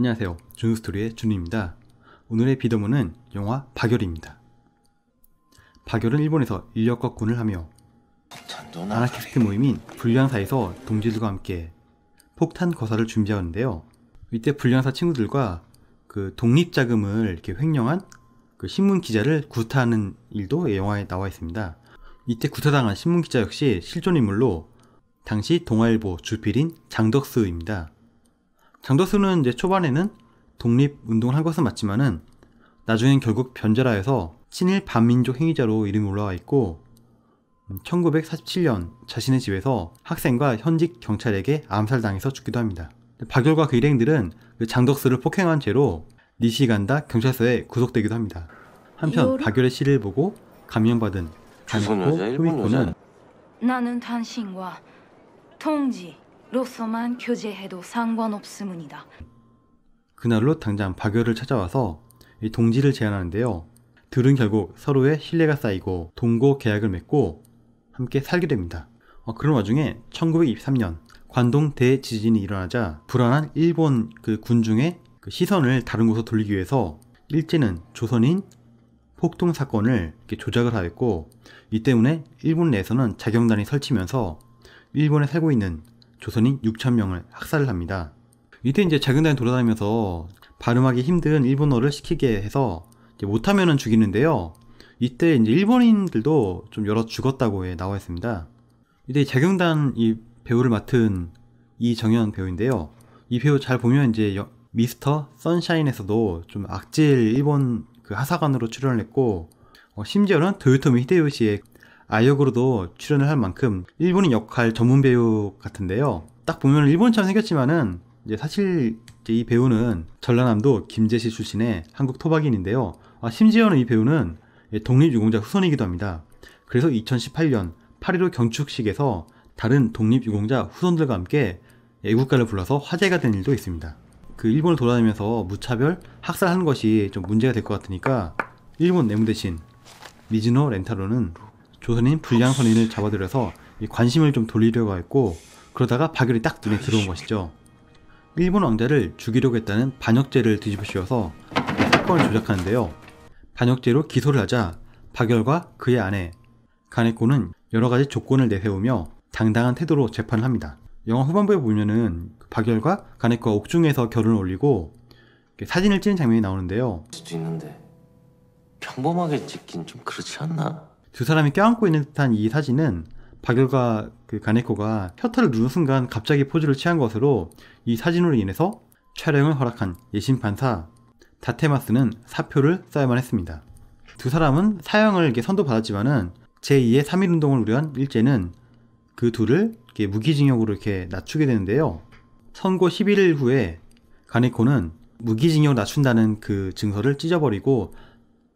안녕하세요. 준스토리의 준우입니다. 오늘의 비더문은 영화 박열입니다. 박열은 일본에서 인력과 군을 하며 아나키스트 모임인 불량사에서 동지들과 함께 폭탄 거사를 준비하는데요. 이때 불량사 친구들과 그 독립자금을 이렇게 횡령한 그 신문 기자를 구타하는 일도 영화에 나와 있습니다. 이때 구타당한 신문 기자 역시 실존 인물로 당시 동아일보 주필인 장덕수입니다. 장도수는 이제 초반에는 독립 운동을 한 것은 맞지만은 나중엔 결국 변절하여서 친일 반민족 행위자로 이름이 올라와 있고 1947년 음, 자신의 집에서 학생과 현직 경찰에게 암살당해서 죽기도 합니다. 박열과 그 일행들은 그 장덕수를 폭행한 죄로 니시간다 경찰서에 구속되기도 합니다. 한편 박열의 시를 보고 감명받은 간코 후미코는 나는 당신과 통지 로서만 교제해도 상관없습니다. 그날로 당장 박열을 찾아와서 동지를 제안하는데요. 들은 결국 서로의 신뢰가 쌓이고 동거 계약을 맺고 함께 살게 됩니다. 어, 그런 와중에 1923년 관동 대지진이 일어나자 불안한 일본 그 군중의 그 시선을 다른 곳으로 돌리기 위해서 일제는 조선인 폭동 사건을 조작을 하였고 이 때문에 일본 내에서는 자경단이 설치면서 일본에 살고 있는 조선인 6천명을 학살을 합니다. 이때 이제 자경단이 돌아다니면서 발음하기 힘든 일본어를 시키게 해서 못하면 죽이는데요. 이때 이제 일본인들도 좀 여러 죽었다고 나와 있습니다. 이때 자경단 이 배우를 맡은 이정현 배우인데요. 이 배우 잘 보면 이제 미스터 선샤인에서도 좀 악질 일본 그 하사관으로 출연을 했고 어, 심지어는 도요토미 히데요시의 아역으로도 출연을 할 만큼 일본인 역할 전문 배우 같은데요. 딱 보면 일본처럼 생겼지만은 이제 사실 이제 이 배우는 전라남도 김제시 출신의 한국 토박인인데요. 아, 심지어는 이 배우는 예, 독립유공자 후손이기도 합니다. 그래서 2018년 8.15 경축식에서 다른 독립유공자 후손들과 함께 애국가를 불러서 화제가 된 일도 있습니다. 그 일본을 돌아다니면서 무차별 학살하는 것이 좀 문제가 될 것 같으니까 일본 내무대신 미즈노 렌타로는 조선인 불량 선인을 아, 잡아들여서 관심을 좀 돌리려고 했고 그러다가 박열이 딱 눈에 들어온 것이죠. 일본 왕자를 죽이려고 했다는 반역죄를 뒤집어 씌워서 사건을 조작하는데요. 반역죄로 기소를 하자 박열과 그의 아내 가네코는 여러 가지 조건을 내세우며 당당한 태도로 재판을 합니다. 영화 후반부에 보면은 박열과 가네코가 옥중에서 결혼을 올리고 사진을 찍는 장면이 나오는데요. 있는데 평범하게 찍긴 좀 그렇지 않나? 두 사람이 껴안고 있는 듯한 이 사진은 박열과 그 가네코가 셔터를 누른 순간 갑자기 포즈를 취한 것으로 이 사진으로 인해서 촬영을 허락한 예심 판사 다테마스는 사표를 써야만 했습니다. 두 사람은 사형을 이렇게 선도받았지만은 제2의 3.1 운동을 우려한 일제는 그 둘을 이렇게 무기징역으로 이렇게 낮추게 되는데요. 선고 11일 후에 가네코는 무기징역 낮춘다는 그 증서를 찢어버리고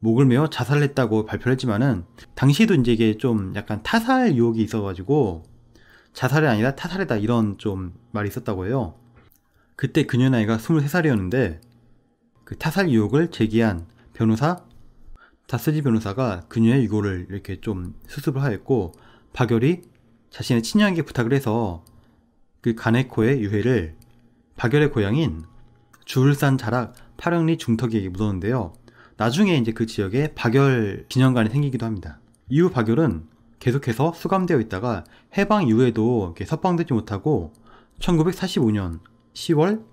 목을 메어 자살했다고 발표를 했지만은 당시에도 이제 이게 좀 약간 타살 유혹이 있어가지고 자살이 아니라 타살이다 이런 좀 말이 있었다고 해요. 그때 그녀 나이가 23살이었는데 그 타살 유혹을 제기한 변호사 다스지 변호사가 그녀의 유고를 이렇게 좀 수습을 하였고 박열이 자신의 친형에게 부탁을 해서 그 가네코의 유해를 박열의 고향인 주울산 자락 파령리 중턱에 게 묻었는데요. 나중에 이제 그 지역에 박열 기념관이 생기기도 합니다. 이후 박열은 계속해서 수감되어 있다가 해방 이후에도 석방되지 못하고 1945년 10월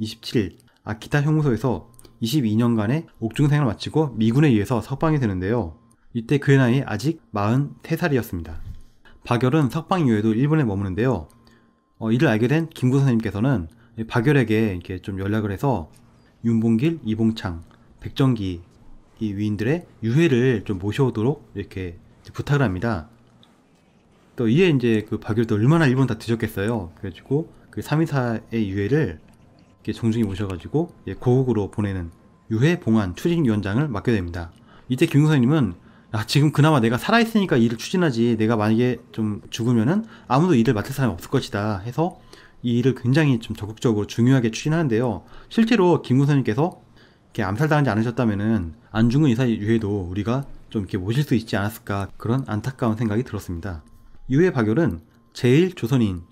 27일 아키타 형무소에서 22년간의 옥중 생활을 마치고 미군에 의해서 석방이 되는데요. 이때 그의 나이 아직 43살이었습니다. 박열은 석방 이후에도 일본에 머무는데요. 어, 이를 알게 된 김구 선생님께서는 박열에게 이렇게 좀 연락을 해서 윤봉길, 이봉창, 백정기 이 위인들의 유해를 좀 모셔오도록 이렇게 부탁을 합니다. 또 이에 이제 그 박유도 얼마나 일본 다 드셨겠어요. 그래가지고 그 3.24의 유해를 이렇게 종중히 모셔가지고 고국으로 보내는 유해 봉안 추진위원장을 맡게 됩니다. 이때 김웅선님은 아, 지금 그나마 내가 살아있으니까 일을 추진하지. 내가 만약에 좀 죽으면은 아무도 일을 맡을 사람이 없을 것이다. 해서 이 일을 굉장히 좀 적극적으로 중요하게 추진하는데요. 실제로 김구선님께서 이렇게 암살당하지 않으셨다면은 안중근 의사 유해도 우리가 좀 이렇게 모실 수 있지 않았을까 그런 안타까운 생각이 들었습니다. 유해 박열은 제일 조선인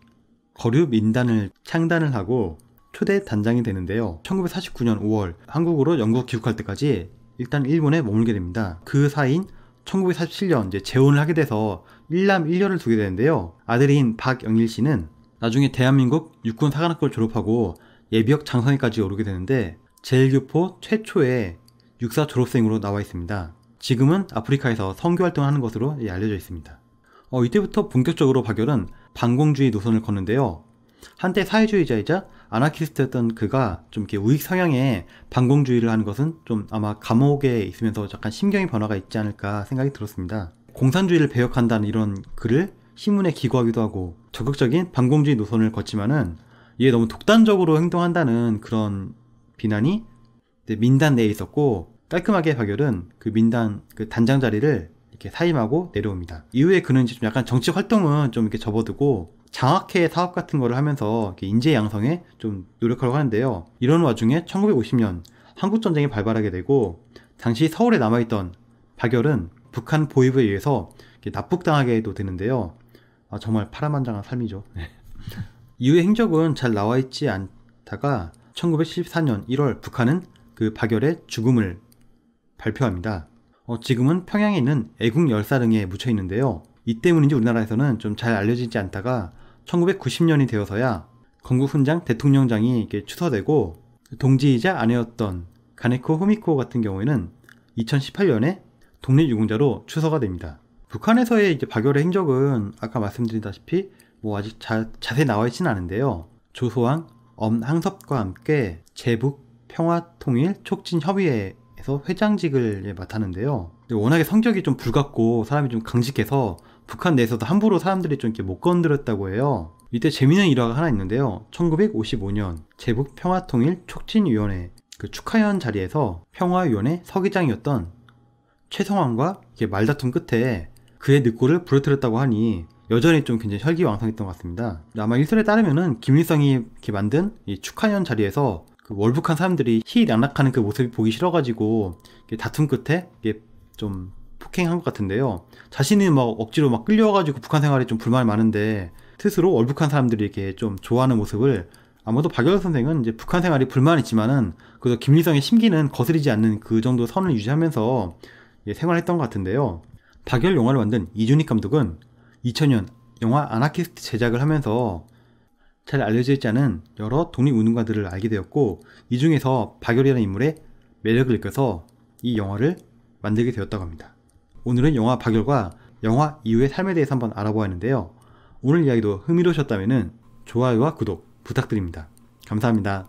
거류 민단을 창단을 하고 초대 단장이 되는데요. 1949년 5월 한국으로 영국 귀국할 때까지 일단 일본에 머물게 됩니다. 그 사이인 1947년 이제 재혼을 하게 돼서 1남 1녀를 두게 되는데요. 아들인 박영일 씨는 나중에 대한민국 육군 사관학교를 졸업하고 예비역 장성에까지 오르게 되는데 제일교포 최초의 육사 졸업생으로 나와 있습니다. 지금은 아프리카에서 선교 활동하는 을 것으로 알려져 있습니다. 어, 이때부터 본격적으로 박열은 반공주의 노선을 걷는데요. 한때 사회주의자이자 아나키스트였던 그가 좀 이렇게 우익 성향의 반공주의를 하는 것은 좀 아마 감옥에 있으면서 약간 심경의 변화가 있지 않을까 생각이 들었습니다. 공산주의를 배역한다는 이런 글을 신문에 기고하기도 하고 적극적인 반공주의 노선을 걷지만은 이게 너무 독단적으로 행동한다는 그런 비난이 민단 내에 있었고 깔끔하게 박열은 그 민단 그 단장 자리를 이렇게 사임하고 내려옵니다. 이후에 그는 이제 좀 약간 정치 활동은 좀 이렇게 접어두고 장학회 사업 같은 거를 하면서 인재 양성에 좀 노력하려고 하는데요. 이런 와중에 1950년 한국 전쟁이 발발하게 되고 당시 서울에 남아있던 박열은 북한 보위부에 의해서 납북당하게도 되는데요. 아, 정말 파란만장한 삶이죠. 이후의 행적은 잘 나와있지 않다가 1914년 1월 북한은 그 박열의 죽음을 발표합니다. 어, 지금은 평양에 있는 애국 열사릉에 묻혀 있는데요. 이 때문인지 우리나라에서는 좀 잘 알려지지 않다가 1990년이 되어서야 건국훈장 대통령장이 이렇게 추서되고 동지이자 아내였던 가네코 호미코 같은 경우에는 2018년에 독립유공자로 추서가 됩니다. 북한에서의 이제 박열의 행적은 아까 말씀드린다시피 뭐 아직 자, 세히 나와 있지는 않은데요. 조소왕, 엄항섭과 함께 제북 평화통일 촉진협의회에서 회장직을 맡았는데요. 워낙에 성격이 좀 불같고 사람이 좀 강직해서 북한 내에서도 함부로 사람들이 좀 이렇게 못 건드렸다고 해요. 이때 재미있는 일화가 하나 있는데요. 1955년 제북 평화통일 촉진위원회 그축하연 자리에서 평화위원회 서기장이었던 최성환과 이게 말다툼 끝에 그의 늑골을 부러뜨렸다고 하니 여전히 좀 굉장히 혈기왕성했던 것 같습니다. 아마 일설에 따르면은 김일성이 이렇게 만든 이축하연 자리에서 그 월북한 사람들이 희낙락하는 그 모습이 보기 싫어가지고 다툼 끝에 이게 좀 폭행한 것 같은데요. 자신이 막 억지로 막 끌려와가지고 북한 생활에 좀 불만이 많은데 스스로 월북한 사람들이 이렇게 좀 좋아하는 모습을 아무도 박열호 선생은 이제 북한 생활이 불만이지만은 그래도 김일성의 심기는 거스르지 않는 그 정도 선을 유지하면서 생활했던 것 같은데요. 박열 영화를 만든 이준익 감독은 2000년 영화 아나키스트 제작을 하면서 잘 알려져 있지 않은 여러 독립운동가들을 알게 되었고 이 중에서 박열이라는 인물의 매력을 느껴서 이 영화를 만들게 되었다고 합니다. 오늘은 영화 박열과 영화 이후의 삶에 대해서 한번 알아보았는데요. 오늘 이야기도 흥미로우셨다면 좋아요와 구독 부탁드립니다. 감사합니다.